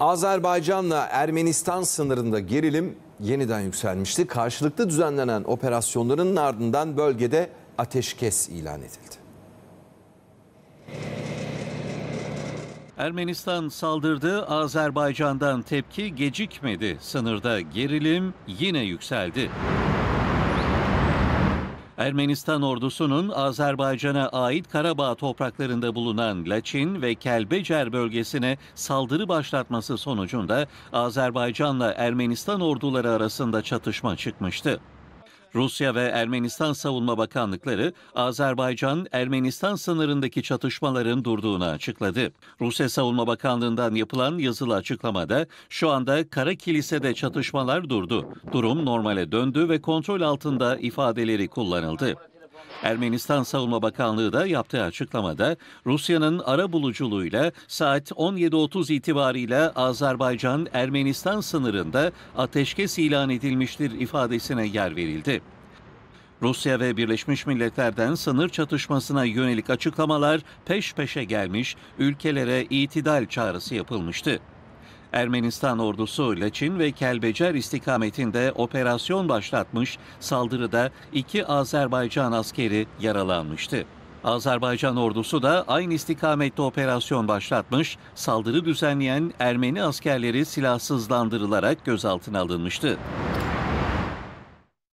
Azerbaycan'la Ermenistan sınırında gerilim yeniden yükselmişti. Karşılıklı düzenlenen operasyonların ardından bölgede ateşkes ilan edildi. Ermenistan saldırdı, Azerbaycan'dan tepki gecikmedi. Sınırda gerilim yine yükseldi. Ermenistan ordusunun Azerbaycan'a ait Karabağ topraklarında bulunan Laçin ve Kelbecer bölgesine saldırı başlatması sonucunda Azerbaycan'la Ermenistan orduları arasında çatışma çıkmıştı. Rusya ve Ermenistan Savunma Bakanlıkları Azerbaycan-Ermenistan sınırındaki çatışmaların durduğunu açıkladı. Rusya Savunma Bakanlığı'ndan yapılan yazılı açıklamada şu anda Kara Kilise'de çatışmalar durdu. Durum normale döndü ve kontrol altında ifadeleri kullanıldı. Ermenistan Savunma Bakanlığı da yaptığı açıklamada Rusya'nın ara buluculuğuyla saat 17.30 itibariyle Azerbaycan-Ermenistan sınırında ateşkes ilan edilmiştir ifadesine yer verildi. Rusya ve Birleşmiş Milletler'den sınır çatışmasına yönelik açıklamalar peş peşe gelmiş, ülkelere itidal çağrısı yapılmıştı. Ermenistan ordusu Laçin ve Kelbecer istikametinde operasyon başlatmış, saldırıda iki Azerbaycan askeri yaralanmıştı. Azerbaycan ordusu da aynı istikamette operasyon başlatmış, saldırı düzenleyen Ermeni askerleri silahsızlandırılarak gözaltına alınmıştı.